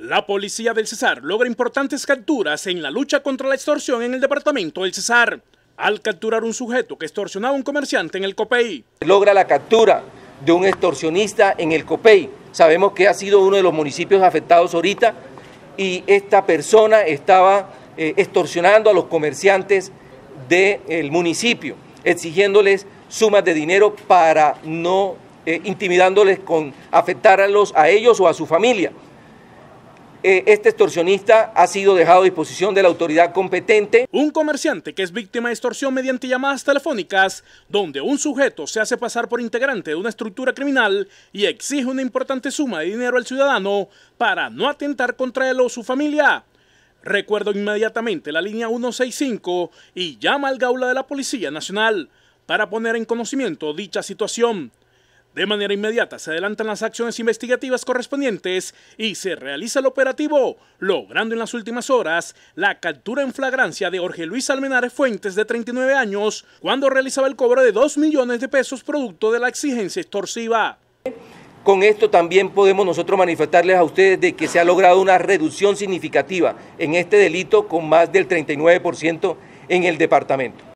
La policía del Cesar logra importantes capturas en la lucha contra la extorsión en el departamento del Cesar, al capturar un sujeto que extorsionaba a un comerciante en el COPEI. Logra la captura de un extorsionista en el COPEI. Sabemos que ha sido uno de los municipios afectados ahorita y esta persona estaba eh, extorsionando a los comerciantes del municipio, exigiéndoles sumas de dinero para no eh, intimidándoles con afectar a ellos o a su familia. Eh, este extorsionista ha sido dejado a disposición de la autoridad competente. Un comerciante que es víctima de extorsión mediante llamadas telefónicas, donde un sujeto se hace pasar por integrante de una estructura criminal y exige una importante suma de dinero al ciudadano para no atentar contra él o su familia. Recuerdo inmediatamente la línea 165 y llama al gaula de la Policía Nacional para poner en conocimiento dicha situación. De manera inmediata se adelantan las acciones investigativas correspondientes y se realiza el operativo, logrando en las últimas horas la captura en flagrancia de Jorge Luis Almenares Fuentes de 39 años cuando realizaba el cobro de 2 millones de pesos producto de la exigencia extorsiva. Con esto también podemos nosotros manifestarles a ustedes de que se ha logrado una reducción significativa en este delito con más del 39% en el departamento.